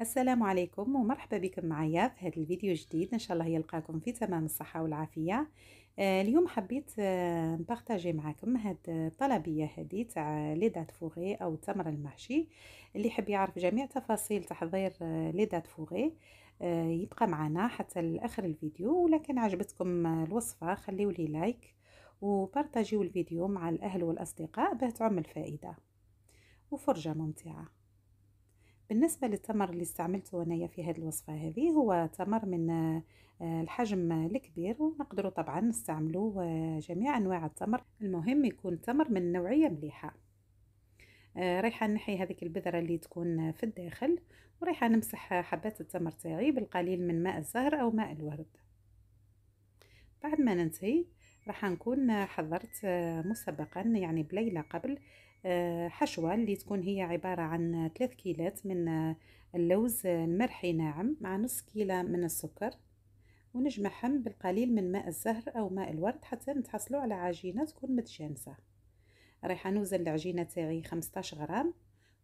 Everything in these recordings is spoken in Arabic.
السلام عليكم ومرحبا بكم معايا في هذا الفيديو جديد ان شاء الله يلقاكم في تمام الصحه والعافيه آه اليوم حبيت آه نبارطاجي معكم هاد الطلبيه هذه تاع لي دات فوغي او التمر المحشي اللي يحب يعرف جميع تفاصيل تحضير آه لي دات فوغي آه، يبقى معنا حتى لاخر الفيديو ولكن عجبتكم آه، الوصفه خليوا لي لايك وبارطاجيو الفيديو مع الاهل والاصدقاء باه تعم الفائده وفرجه ممتعه بالنسبة للتمر اللي استعملته أنايا في هذه الوصفة هذه هو تمر من آه، الحجم الكبير ونقدروا طبعا نستعملوا آه، جميع أنواع التمر المهم يكون تمر من نوعية مليحة آه، رايحة نحي هذه البذرة اللي تكون في الداخل ورايحة نمسح حبات التمر تاعي بالقليل من ماء الزهر أو ماء الورد بعد ما ننتهي راح نكون حضرت آه، مسبقا يعني بليله قبل آه، حشوه اللي تكون هي عباره عن 3 كيلات من آه، اللوز المرحي ناعم مع نص كيلة من السكر ونجمعهم بالقليل من ماء الزهر أو ماء الورد حتى نتحصلوا على عجينة تكون متجانسة رايحة نوزن العجينة تاعي 15 غرام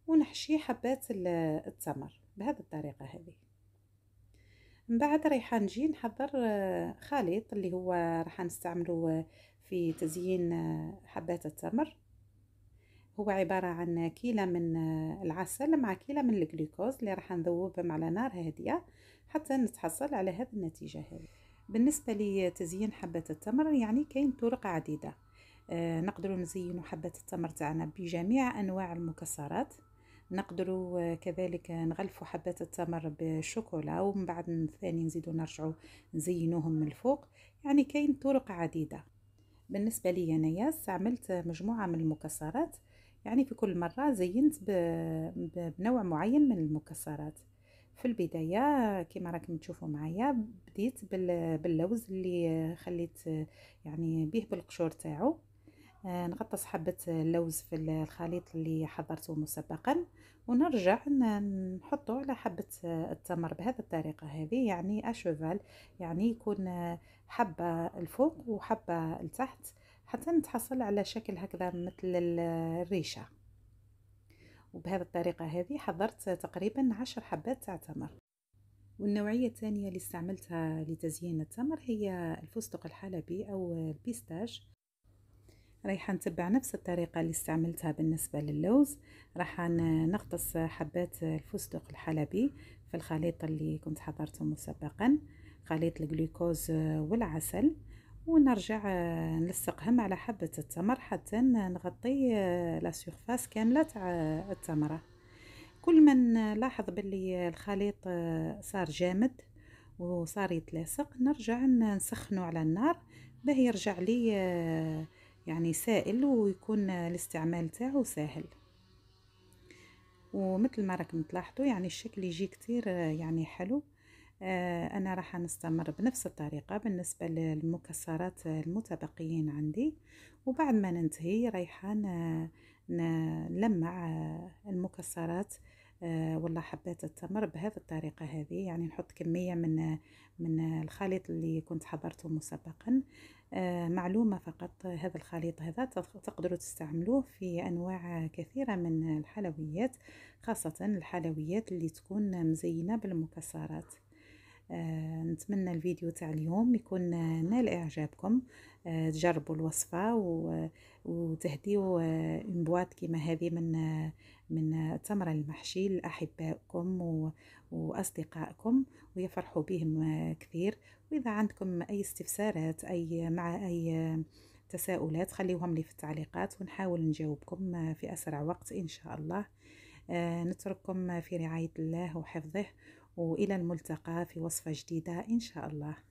ونحشي حبات التمر بهذه الطريقة هذه من بعد رايحه نجي نحضر آه، خليط اللي هو راح نستعمله آه، في تزيين آه، حبات التمر هو عبارة عن كيلة من العسل مع كيلة من الجلوكوز اللي راح نذوبهم على نار هادية حتى نتحصل على هذه النتيجة هذه بالنسبة لتزيين حبة التمر يعني كاين طرق عديدة نقدر نقدروا حبة التمر تاعنا بجميع أنواع المكسرات نقدروا كذلك نغلفوا حبات التمر بالشوكولا ومن بعد ثاني نزيدوا نرجعوا نزينوهم من الفوق يعني كاين طرق عديده بالنسبه لي انايا استعملت مجموعه من المكسرات يعني في كل مره زينت بنوع معين من المكسرات في البدايه كما راكم تشوفوا معايا بديت باللوز اللي خليت يعني به بالقشور تاعو آه، نغطس حبة اللوز في الخليط اللي حضرته مسبقا ونرجع نحطه على حبة آه، التمر بهذه الطريقة هذه يعني أشوفال يعني يكون آه، حبة الفوق وحبة لتحت حتى نتحصل على شكل هكذا مثل الريشة وبهذه الطريقة هذه حضرت تقريبا عشر حبات تاع تمر والنوعية الثانية اللي استعملتها لتزيين التمر هي الفستق الحلبي أو البيستاج رايحه نتبع نفس الطريقه اللي استعملتها بالنسبه للوز راح نغطس حبات الفستق الحلبي في الخليط اللي كنت حضرته مسبقا خليط الجلوكوز والعسل ونرجع نلصقهم على حبة التمر حتى نغطي لا كاملة تاع التمرة كل ما نلاحظ باللي الخليط صار جامد وصار يتلاصق نرجع نسخنه على النار باه يرجع لي يعني سائل ويكون الاستعمال تاعه سهل ومثل ما راكم تلاحظوا يعني الشكل يجي كتير يعني حلو آه، انا راح نستمر بنفس الطريقه بالنسبه للمكسرات المتبقيين عندي وبعد ما ننتهي رايحه نلمع المكسرات آه، ولا حبات التمر بهذه الطريقة هذه يعني نحط كمية من من الخليط اللي كنت حضرته مسبقا آه، معلومة فقط هذا الخليط هذا تقدروا تستعملوه في أنواع كثيرة من الحلويات خاصة الحلويات اللي تكون مزينة بالمكسرات آه، نتمنى الفيديو تاع اليوم يكون آه، نال اعجابكم آه، تجربوا الوصفه وتهديو اون بواط كيما هذه من من تمر المحشي لاحبائكم واصدقائكم ويفرحوا بهم كثير واذا عندكم اي استفسارات اي مع اي تساؤلات خليوهم لي في التعليقات ونحاول نجاوبكم في اسرع وقت ان شاء الله نترككم في رعايه الله وحفظه والى الملتقى في وصفه جديده ان شاء الله